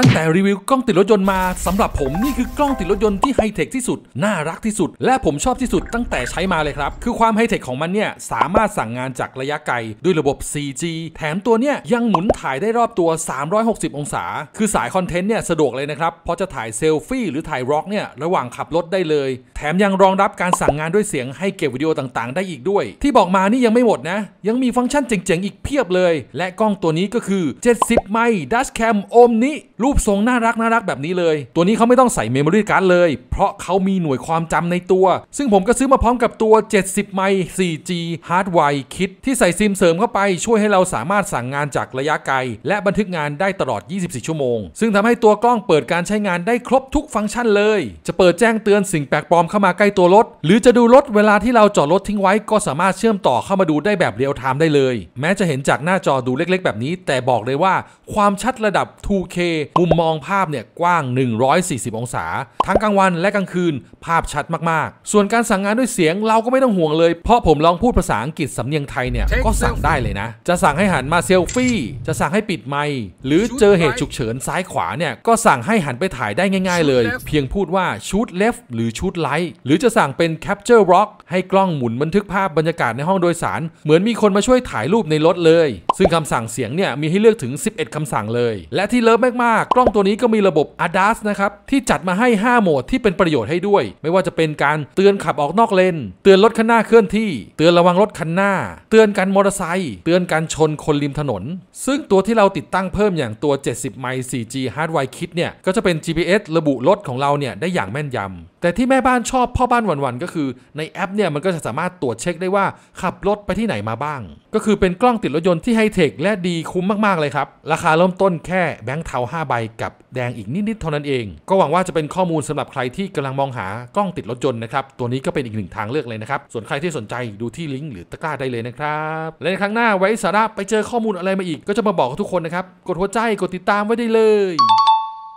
ตั้งแต่รีวิวกล้องติดรถยนต์มาสำหรับผมนี่คือกล้องติดรถยนต์ที่ไฮเทคที่สุด น่ารักที่สุด และผมชอบที่สุดตั้งแต่ใช้มาเลยครับคือความไฮเทคของมันเนี่ยสามารถสั่งงานจากระยะไกลด้วยระบบ 4G แถมตัวเนี่ยยังหมุนถ่ายได้รอบตัว 360 องศา คือสายคอนเทนต์เนี่ยสะดวกเลยนะครับ เพราะจะถ่ายเซลฟี่หรือถ่ายร็อกเนี่ยระหว่างขับรถได้เลยแถมยังรองรับการสั่งงานด้วยเสียงให้เก็บวิดีโอต่างๆ ได้อีกด้วย ที่บอกมานี่ยังไม่หมดนะยังมีฟังก์ชันเจ๋งๆ อีกเพียบเลย และกล้องตัวนี้ก็คือ 70ไมล์ดัชแคมโอมนิลรูปทรงน่ารักน่ารักแบบนี้เลย ตัวนี้เขาไม่ต้องใส่เมมโมรี่การ์ดเลย เพราะเขามีหน่วยความจำในตัว ซึ่งผมก็ซื้อมาพร้อมกับตัว 70 ไมล์ 4G าร์ดไว r ์คิด ที่ใส่ซิมเสริมเข้าไป ช่วยให้เราสามารถสั่งงานจากระยะไกล และบันทึกงานได้ตลอด 24 ชั่วโมง ซึ่งทำให้ตัวกล้องเปิดการใช้งานได้ครบทุกฟังก์ชันเลย จะเปิดแจ้งเตือนสิ่งแปลกปลอมเข้ามาใกล้ตัวรถหรือจะดูรถเวลาที่เราจอดรถทิ้งไว้ ก็สามารถเชื่อมต่อเข้ามาดูได้แบบเรียลไทม์ได้เลย แม้จะเห็นจากหน้าจอดูเล็ก ๆ แบบนี้ แต่บอกเลยว่า ความชัดระดับ 2K มุมมองภาพเนี่ยกว้าง 140 องศา ทั้งกลางวันและกลางคืนภาพชัดมากๆ ส่วนการสั่งงานด้วยเสียงเราก็ไม่ต้องห่วงเลย เพราะผมลองพูดภาษาอังกฤษสำเนียงไทยเนี่ยก็สั่งได้เลยนะ จะสั่งให้หันมาเซลฟี่ จะสั่งให้ปิดไมค์ หรือเจอเหตุฉุกเฉินซ้ายขวาเนี่ยก็สั่งให้หันไปถ่ายได้ง่าย ๆเลย เพียงพูดว่าชุดเลฟหรือชุดไลท์หรือจะสั่งเป็น Capture Rock ให้กล้องหมุนบันทึกภาพบรรยากาศในห้องโดยสาร เหมือนมีคนมาช่วยถ่ายรูปในรถเลย ซึ่งคำสั่งเสียงเนี่ยมีให้เลือกถึง 11คำสั่งเลย และที่เลิฟมากล้องตัวนี้ก็มีระบบ a d a s นะครับ ที่จัดมาให้ 5 โหมดที่เป็นประโยชน์ให้ด้วย ไม่ว่าจะเป็นการเตือนขับออกนอกเลนเตือนรถคันหน้าเคลื่อนที่ เตือนระวังรถคันหน้า เตือนกันมอเตอร์ไซค์เตือนการชนคนริมถนน ซึ่งตัวที่เราติดตั้งเพิ่มอย่างตัว 70 ไมล์ 4G Hardwire Kit เนี่ยก็จะเป็น GPS ระบุรถของเราเนี่ยได้อย่างแม่นยำแต่ที่แม่บ้านชอบพ่อบ้านวันๆก็คือ ในแอปเนี่ยมันก็จะสามารถตรวจเช็คได้ว่าขับรถไปที่ไหนมาบ้าง ก็คือเป็นกล้องติดรถยนต์ที่ไฮเทค และดีคุ้มมากๆเลยครับราคาเริ่มต้นแค่แบงค์เทา 5 ใบ กับแดงอีกนิดๆเท่านั้นเอง ก็หวังว่าจะเป็นข้อมูลสำหรับใครที่กำลังมองหากล้องติดรถยนต์นะครับตัวนี้ก็เป็นอีกหนึ่งทางเลือกเลยนะครับส่วนใครที่สนใจดูที่ลิงก์หรือตะกร้าได้เลยนะครับ และในครั้งหน้าไว้สาระไปเจอข้อมูลอะไรมาอีก ก็จะมาบอกทุกคนนะครับ กดหัวใจกดติดตามไว้ได้เลย